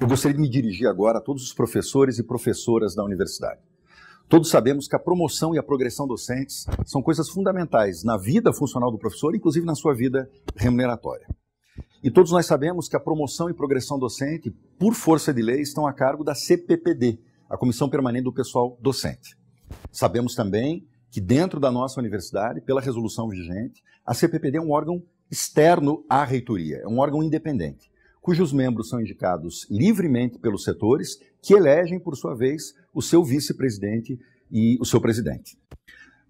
Eu gostaria de me dirigir agora a todos os professores e professoras da universidade. Todos sabemos que a promoção e a progressão docentes são coisas fundamentais na vida funcional do professor, inclusive na sua vida remuneratória. E todos nós sabemos que a promoção e progressão docente, por força de lei, estão a cargo da CPPD, a Comissão Permanente do Pessoal Docente. Sabemos também que, dentro da nossa universidade, pela resolução vigente, a CPPD é um órgão externo à reitoria, é um órgão independente cujos membros são indicados livremente pelos setores, que elegem, por sua vez, o seu vice-presidente e o seu presidente.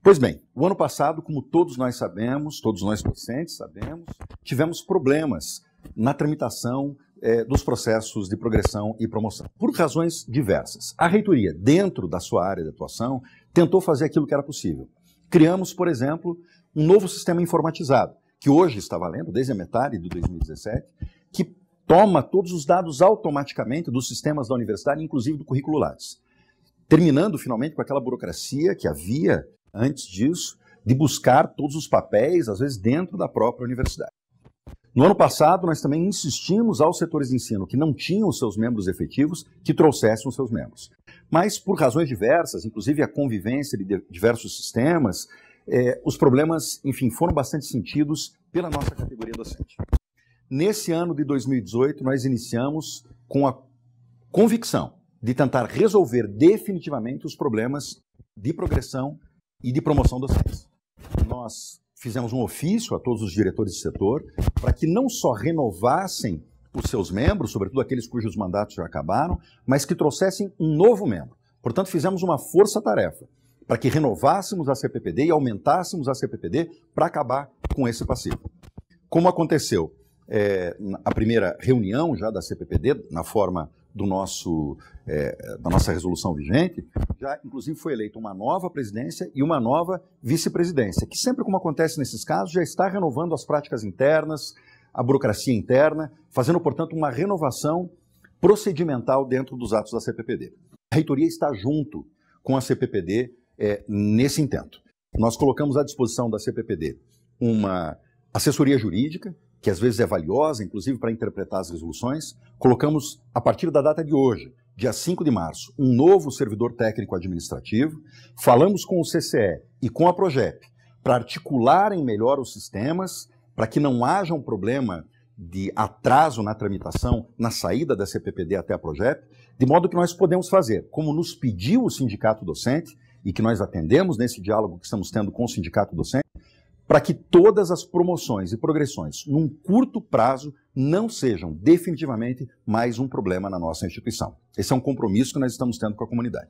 Pois bem, o ano passado, como todos nós sabemos, todos nós docentes sabemos, tivemos problemas na tramitação eh, dos processos de progressão e promoção, por razões diversas. A reitoria, dentro da sua área de atuação, tentou fazer aquilo que era possível. Criamos, por exemplo, um novo sistema informatizado, que hoje está valendo, desde a metade de 2017, toma todos os dados automaticamente dos sistemas da universidade, inclusive do currículo Lattes. Terminando finalmente com aquela burocracia que havia antes disso, de buscar todos os papéis, às vezes dentro da própria universidade. No ano passado, nós também insistimos aos setores de ensino que não tinham seus membros efetivos que trouxessem os seus membros. Mas, por razões diversas, inclusive a convivência de diversos sistemas, eh, os problemas, enfim, foram bastante sentidos pela nossa categoria docente. Nesse ano de 2018, nós iniciamos com a convicção de tentar resolver definitivamente os problemas de progressão e de promoção docentes. Nós fizemos um ofício a todos os diretores de setor para que não só renovassem os seus membros, sobretudo aqueles cujos mandatos já acabaram, mas que trouxessem um novo membro. Portanto, fizemos uma força-tarefa para que renovássemos a CPPD e aumentássemos a CPPD para acabar com esse passivo. Como aconteceu? é, a primeira reunião já da CPPD, na forma do nosso, é, da nossa resolução vigente, já inclusive foi eleita uma nova presidência e uma nova vice-presidência, que sempre como acontece nesses casos, já está renovando as práticas internas, a burocracia interna, fazendo, portanto, uma renovação procedimental dentro dos atos da CPPD. A reitoria está junto com a CPPD é, nesse intento. Nós colocamos à disposição da CPPD uma assessoria jurídica, que às vezes é valiosa, inclusive para interpretar as resoluções, colocamos, a partir da data de hoje, dia 5 de março, um novo servidor técnico administrativo, falamos com o CCE e com a Progep para articularem melhor os sistemas, para que não haja um problema de atraso na tramitação, na saída da CPPD até a Progep, de modo que nós podemos fazer, como nos pediu o sindicato docente, e que nós atendemos nesse diálogo que estamos tendo com o sindicato docente, para que todas as promoções e progressões, num curto prazo, não sejam definitivamente mais um problema na nossa instituição. Esse é um compromisso que nós estamos tendo com a comunidade.